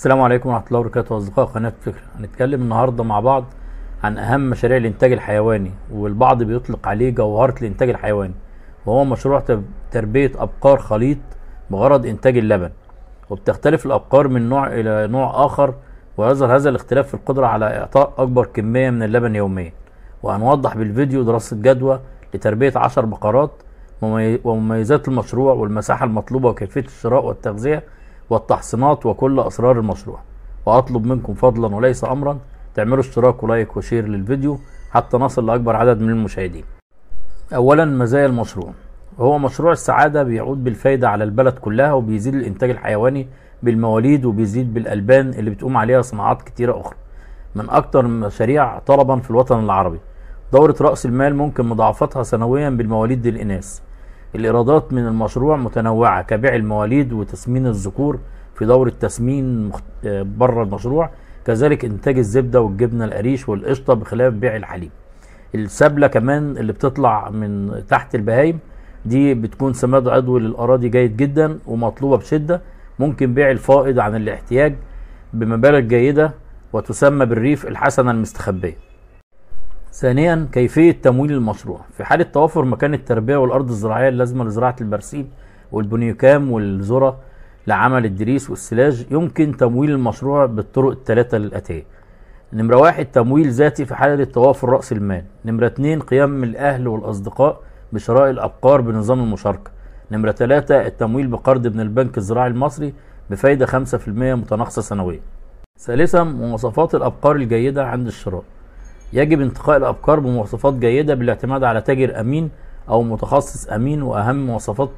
السلام عليكم ورحمه الله وبركاته اصدقاء قناه فكره هنتكلم النهارده مع بعض عن اهم مشاريع الانتاج الحيواني والبعض بيطلق عليه جوهره الانتاج الحيواني وهو مشروع تربيه ابقار خليط بغرض انتاج اللبن وبتختلف الابقار من نوع الى نوع اخر ويظهر هذا الاختلاف في القدره على اعطاء اكبر كميه من اللبن يوميا وهنوضح بالفيديو دراسه جدوى لتربيه 10 بقرات ومميزات المشروع والمساحه المطلوبه وكيفيه الشراء والتغذيه والتحصينات وكل أسرار المشروع وأطلب منكم فضلا وليس أمرا تعملوا اشتراك ولايك وشير للفيديو حتى نصل لأكبر عدد من المشاهدين أولا مزايا المشروع هو مشروع السعادة بيعود بالفايدة على البلد كلها وبيزيد الإنتاج الحيواني بالمواليد وبيزيد بالألبان اللي بتقوم عليها صناعات كتيرة أخرى من أكتر المشاريع طلبا في الوطن العربي دورة رأس المال ممكن مضاعفتها سنويا بالمواليد للإناث الإيرادات من المشروع متنوعة كبيع المواليد وتسمين الذكور في دورة تسمين بره المشروع كذلك إنتاج الزبدة والجبنة القريش والقشطة بخلاف بيع الحليب السبلة كمان اللي بتطلع من تحت البهايم دي بتكون سماد عضوي للأراضي جيد جدا ومطلوبة بشدة ممكن بيع الفائض عن الاحتياج بمبالغ جيدة وتسمى بالريف الحسنة المستخبية ثانيا كيفية تمويل المشروع في حالة توافر مكان التربية والأرض الزراعية اللازمة لزراعة البرسيم والبنيوكام والذرة لعمل الدريس والسلاج يمكن تمويل المشروع بالطرق الثلاثة الآتية نمرة واحد تمويل ذاتي في حالة توافر رأس المال نمرة اتنين قيام الأهل والأصدقاء بشراء الأبقار بنظام المشاركة نمرة ثلاثة التمويل بقرض من البنك الزراعي المصري بفايدة 5% متناقصة سنويا ثالثا مواصفات الأبقار الجيدة عند الشراء يجب انتقاء الأبكار بمواصفات جيدة بالاعتماد على تاجر أمين أو متخصص أمين وأهم مواصفات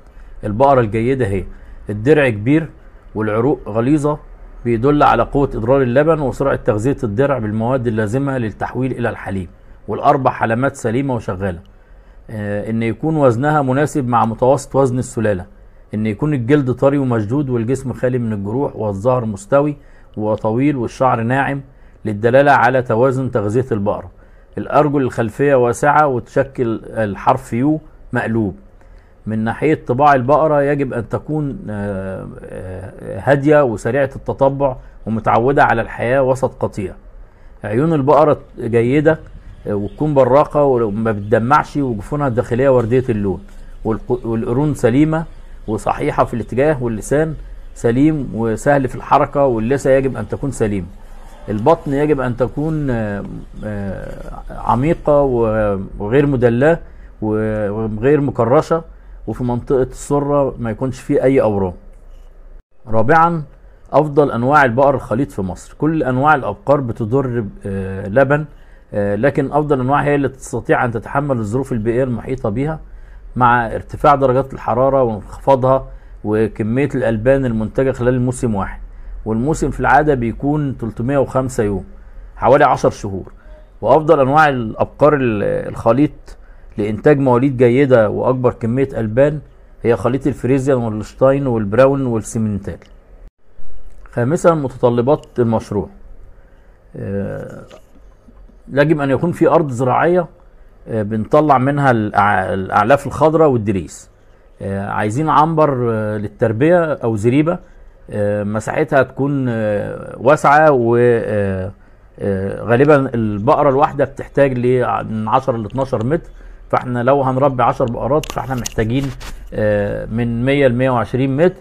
البقرة الجيدة هي الدرع كبير والعروق غليظة بيدل على قوة إضرار اللبن وسرعة تغذية الدرع بالمواد اللازمة للتحويل إلى الحليب والأربع حلمات سليمة وشغالة آه، إن يكون وزنها مناسب مع متوسط وزن السلالة إن يكون الجلد طري ومشدود والجسم خالي من الجروح والظهر مستوي وطويل والشعر ناعم للدلالة على توازن تغذية البقرة الأرجل الخلفية واسعة وتشكل الحرف يو مقلوب من ناحية طباع البقرة يجب أن تكون آه، آه، هادية وسريعة التطبع ومتعودة على الحياة وسط قطيع عيون البقرة جيدة آه، وتكون براقة وما بتدمعش وجفونها الداخلية وردية اللون والقرون سليمة وصحيحة في الاتجاه واللسان سليم وسهل في الحركة واللثة يجب أن تكون سليمه البطن يجب أن تكون آه، آه، عميقة وغير مدلاه وغير مكرشة وفي منطقة السرة ما يكونش فيه أي أورام رابعا أفضل أنواع البقر الخليط في مصر كل أنواع الأبقار بتضر آه، لبن لكن أفضل أنواع هي اللي تستطيع أن تتحمل الظروف البيئية المحيطة بها مع ارتفاع درجات الحرارة وانخفاضها وكمية الألبان المنتجة خلال موسم واحد والموسم في العاده بيكون 305 يوم حوالي 10 شهور وافضل انواع الابقار الخليط لانتاج مواليد جيده واكبر كميه البان هي خليط الفريزيان والشتاين والبراون والسيمنتال خامسا متطلبات المشروع آه، يجب ان يكون في ارض زراعيه آه، بنطلع منها الاعلاف الخضراء والدريس آه، عايزين عنبر للتربيه او زريبه آه، مساحتها تكون آه، واسعه وغالبا آه، البقره الواحده بتحتاج ل من 10 ل 12 متر فاحنا لو هنربي 10 بقرات فاحنا محتاجين من 100 ل 120 متر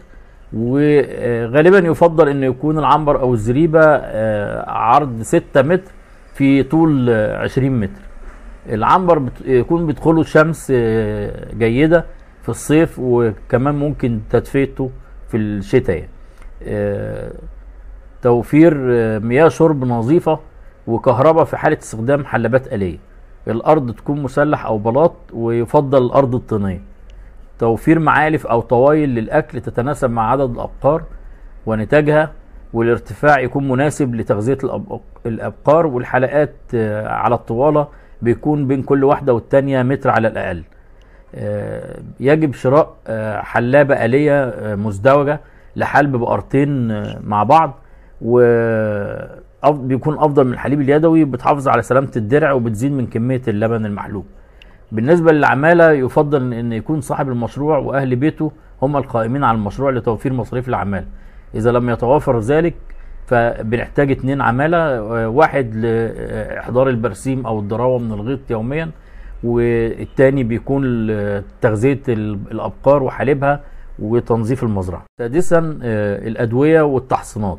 وغالبا يفضل ان يكون العنبر او الزريبه عرض 6 متر في طول 20 متر العنبر يكون بيدخله شمس جيده في الصيف وكمان ممكن تدفيته في الشتاء يعني. آه، توفير آه، مياه شرب نظيفة وكهرباء في حالة استخدام حلبات آلية الأرض تكون مسلح أو بلاط ويفضل الأرض الطينية توفير معالف أو طوايل للأكل تتناسب مع عدد الأبقار ونتاجها والارتفاع يكون مناسب لتغذية الأبقار والحلقات آه، على الطوالة بيكون بين كل واحدة والتانية متر على الأقل يجب شراء حلابة آلية مزدوجة لحلب بقرتين آه، مع بعض و بيكون افضل من الحليب اليدوي بتحافظ على سلامه الدرع وبتزيد من كميه اللبن المحلوب بالنسبه للعماله يفضل ان يكون صاحب المشروع واهل بيته هم القائمين على المشروع لتوفير مصاريف العماله اذا لم يتوافر ذلك فبنحتاج اتنين عماله آه، واحد لاحضار البرسيم او الضراوه من الغيط يوميا والتاني بيكون تغذيه الابقار وحليبها وتنظيف المزرعه سادسا آه، الادويه والتحصينات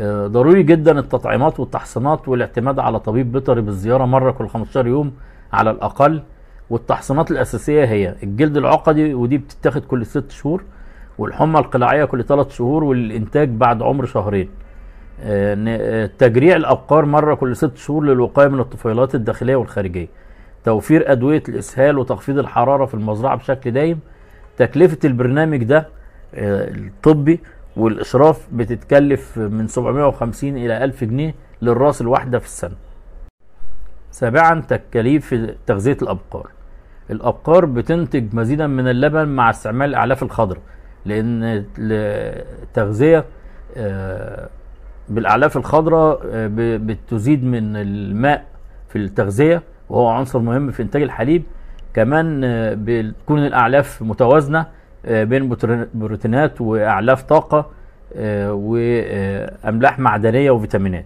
آه، ضروري جدا التطعيمات والتحصينات والاعتماد على طبيب بيطري بالزياره مره كل 15 يوم على الاقل والتحصينات الاساسيه هي الجلد العقدي ودي بتتاخد كل 6 شهور والحمى القلاعيه كل 3 شهور والانتاج بعد عمر شهرين آه، تجريع الابقار مره كل 6 شهور للوقايه من الطفيلات الداخليه والخارجيه توفير ادويه الاسهال وتخفيض الحراره في المزرعه بشكل دايم تكلفة البرنامج ده آه، الطبي والإشراف بتتكلف من 750 إلى 1000 جنيه للراس الواحدة في السنة سابعا تكاليف تغذية الأبقار الأبقار بتنتج مزيدا من اللبن مع استعمال الأعلاف الخضراء لأن التغذية آه، بالأعلاف الخضراء آه، بتزيد من الماء في التغذية وهو عنصر مهم في إنتاج الحليب كمان آه، بتكون الاعلاف متوازنه آه، بين بروتينات واعلاف طاقه آه، واملاح معدنيه وفيتامينات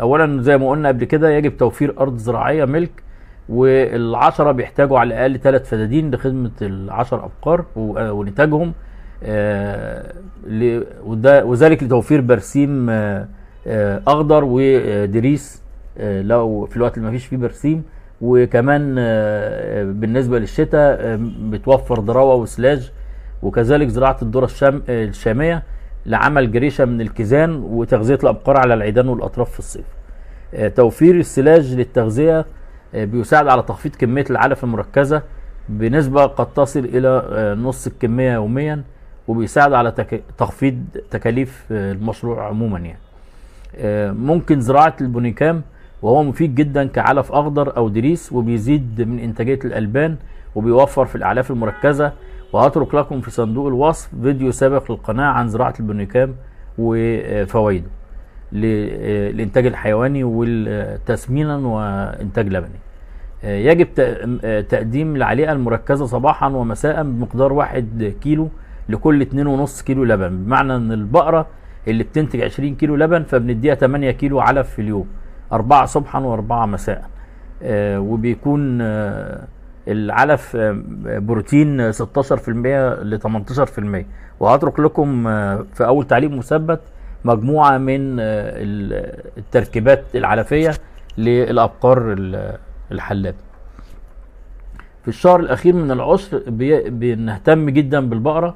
اولا زي ما قلنا قبل كده يجب توفير ارض زراعيه ملك والعشرة بيحتاجوا على الأقل ثلاث فدادين لخدمة العشر أبقار ونتاجهم وذلك لتوفير برسيم أخضر ودريس لو في الوقت اللي ما فيش فيه برسيم وكمان آه، آه، بالنسبه للشتاء آه، بتوفر ضراوه وسلاج وكذلك زراعه الذره الشام الشاميه لعمل جريشه من الكيزان وتغذيه الابقار على العيدان والاطراف في الصيف. توفير السلاج للتغذيه بيساعد على تخفيض كميه العلف المركزه بنسبه قد تصل الى نص الكميه يوميا وبيساعد على تخفيض تكاليف المشروع عموما يعني. ممكن زراعه البونيكام وهو مفيد جدا كعلف اخضر او دريس وبيزيد من انتاجيه الالبان وبيوفر في الاعلاف المركزه وهترك لكم في صندوق الوصف فيديو سابق للقناه عن زراعه البنيكام وفوائده للانتاج الحيواني وتسمينا وانتاج لبني يجب تقديم العليقه المركزه صباحا ومساء بمقدار 1 كيلو لكل 2.5 كيلو لبن بمعنى ان البقره اللي بتنتج 20 كيلو لبن فبنديها 8 كيلو علف في اليوم أربعة صبحا وأربعة مساء آه، وبيكون آه، العلف آه، بروتين 16% ل 18% وهترك لكم في أول تعليق مثبت مجموعة من التركيبات العلفية للأبقار الحلاب في الشهر الأخير من العصر بنهتم جدا بالبقرة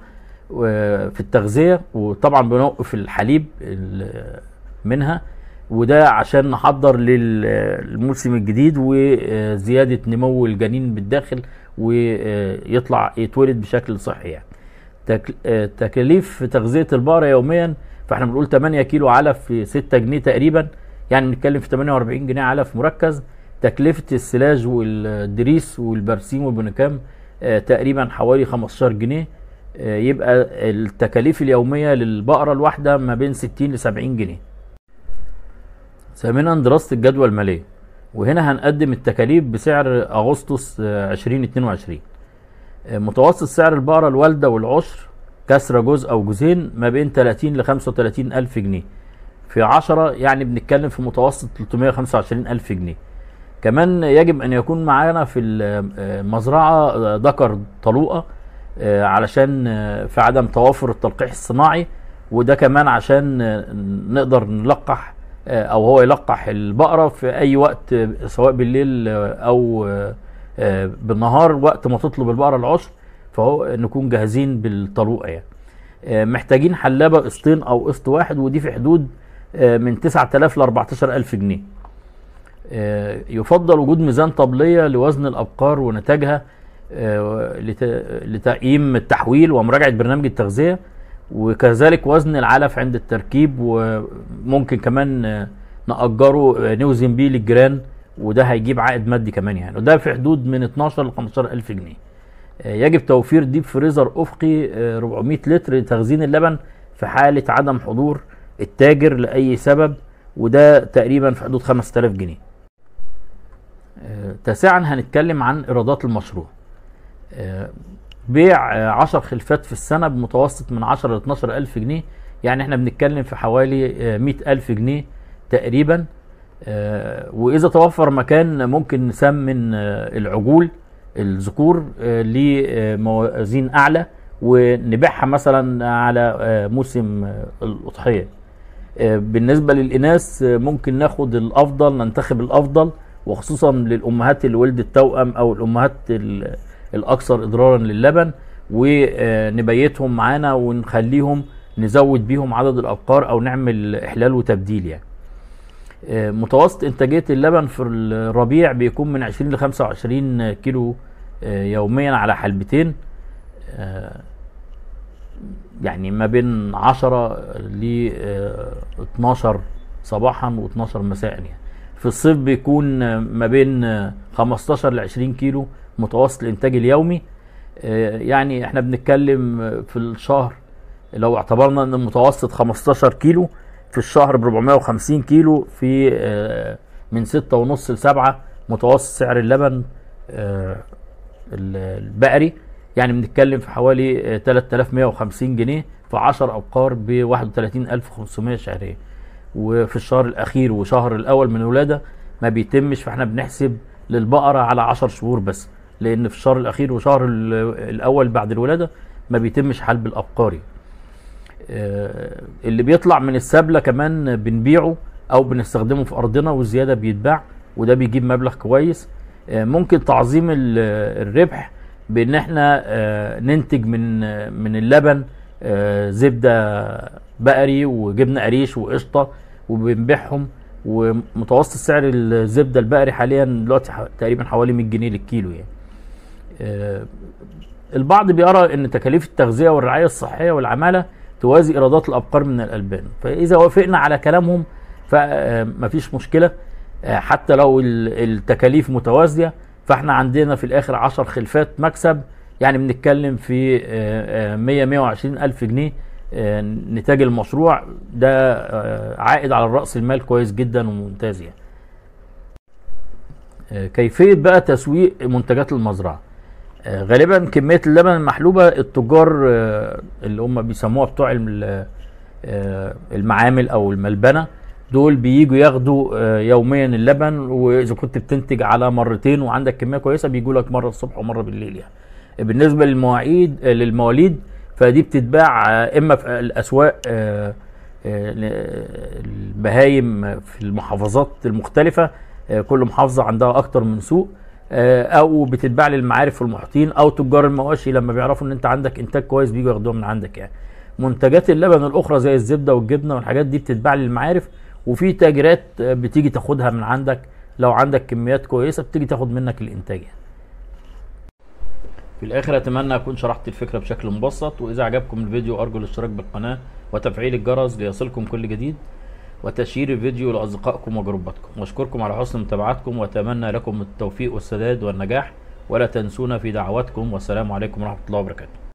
في التغذية وطبعا بنوقف الحليب منها وده عشان نحضر للموسم الجديد وزياده نمو الجنين بالداخل ويطلع يتولد بشكل صحي يعني. تكاليف تغذيه البقره يوميا فاحنا بنقول 8 كيلو علف في 6 جنيه تقريبا يعني بنتكلم في 48 جنيه علف مركز تكلفه السلاج والدريس والبرسيم والبنكام آه، تقريبا حوالي 15 جنيه آه، يبقى التكاليف اليوميه للبقره الواحده ما بين 60 ل 70 جنيه ثامنا دراسة الجدوى المالية وهنا هنقدم التكاليف بسعر أغسطس 2022 آه، آه، متوسط سعر البقرة الوالدة والعشر كسرة جزء أو جزئين ما بين 30 ل 35 ألف جنيه في 10 يعني بنتكلم في متوسط 325 ألف جنيه كمان يجب أن يكون معانا في المزرعة آه، ذكر طلوقة علشان في عدم توافر التلقيح الصناعي وده كمان عشان نقدر نلقح آه، او هو يلقح البقره في اي وقت سواء بالليل او آه، بالنهار وقت ما تطلب البقره العشر فهو نكون جاهزين بالطروقه يعني آه، محتاجين حلابه قسطين او قسط واحد ودي في حدود من 9000 ل 14000 جنيه يفضل وجود ميزان طبليه لوزن الابقار ونتاجها لتقييم التحويل ومراجعه برنامج التغذيه وكذلك وزن العلف عند التركيب وممكن كمان نأجره نوزن بيه للجيران وده هيجيب عائد مادي كمان يعني وده في حدود من 12 ل 15 ألف جنيه آه، يجب توفير ديب فريزر أفقي 400 آه، لتر لتخزين اللبن في حالة عدم حضور التاجر لأي سبب وده تقريبا في حدود 5000 جنيه آه، تاسعا هنتكلم عن إيرادات المشروع بيع 10 خلفات في السنه بمتوسط من 10 ل 12 الف جنيه يعني احنا بنتكلم في حوالي 100 آه، الف جنيه تقريبا آه، واذا توفر مكان ممكن نسمن آه، العجول الذكور لموازين اعلى ونبيعها مثلا على موسم الاضحيه بالنسبه للاناث ممكن ناخد الافضل ننتخب الافضل وخصوصا للامهات اللي ولدت توأم او الامهات اللي الاكثر اضرارا للبن ونبيتهم معانا ونخليهم نزود بيهم عدد الابقار او نعمل احلال وتبديل يعني آه، متوسط انتاجيه اللبن في الربيع بيكون من 20 ل 25 كيلو آه، يوميا على حلبتين آه، يعني ما بين 10 ل 12 صباحا و12 مساء يعني في الصيف بيكون ما بين 15 ل 20 كيلو متوسط الانتاج اليومي آه، يعني احنا بنتكلم في الشهر لو اعتبرنا ان المتوسط 15 كيلو في الشهر ب 450 كيلو في آه، من 6.5 ل 7 متوسط سعر اللبن آه، البقري يعني بنتكلم في حوالي 3150 جنيه في 10 ابقار ب 31500 شهريه وفي الشهر الاخير وشهر الاول من الولاده ما بيتمش فاحنا بنحسب للبقره على 10 شهور بس لان في الشهر الاخير وشهر الاول بعد الولاده ما بيتمش حلب الابقاري آه، اللي بيطلع من السبله كمان بنبيعه او بنستخدمه في ارضنا والزياده بيتباع وده بيجيب مبلغ كويس آه، ممكن تعظيم الربح بان احنا آه، ننتج من من اللبن زبده بقري وجبنه قريش وقشطه وبنبيعهم ومتوسط سعر الزبده البقري حاليا دلوقتي تقريبا حوالي 100 جنيه للكيلو يعني آه، البعض بيرى ان تكاليف التغذيه والرعايه الصحيه والعماله توازي ايرادات الابقار من الالبان فاذا وافقنا على كلامهم فمفيش آه، مشكله آه، حتى لو التكاليف متوازيه فاحنا عندنا في الاخر 10 خلفات مكسب يعني بنتكلم في 100 120 الف جنيه نتاج المشروع ده عائد على راس المال كويس جدا وممتاز يعني كيفيه بقى تسويق منتجات المزرعه آه، غالبا كميه اللبن المحلوبه التجار آه، اللي هم بيسموها بتوع آه، المعامل او الملبنه دول بييجوا ياخدوا يوميا اللبن واذا كنت بتنتج على مرتين وعندك كميه كويسه بيجوا لك مره الصبح ومره بالليل يعني بالنسبه للمواعيد للمواليد فدي بتتباع اما في الاسواق البهايم في المحافظات المختلفه كل محافظه عندها اكتر من سوق آه، او بتتباع للمعارف والمحيطين او تجار المواشي لما بيعرفوا ان انت عندك انتاج كويس بيجوا ياخدوها من عندك يعني منتجات اللبن الاخرى زي الزبده والجبنه والحاجات دي بتتباع للمعارف وفي تاجرات آه، بتيجي تاخدها من عندك لو عندك كميات كويسه بتيجي تاخد منك الانتاج يعني. في الاخر اتمنى اكون شرحت الفكره بشكل مبسط واذا عجبكم الفيديو ارجو الاشتراك بالقناه وتفعيل الجرس ليصلكم كل جديد وتشير الفيديو لأصدقائكم وجروباتكم وأشكركم على حسن متابعتكم وأتمنى لكم التوفيق والسداد والنجاح ولا تنسونا في دعواتكم والسلام عليكم ورحمة الله وبركاته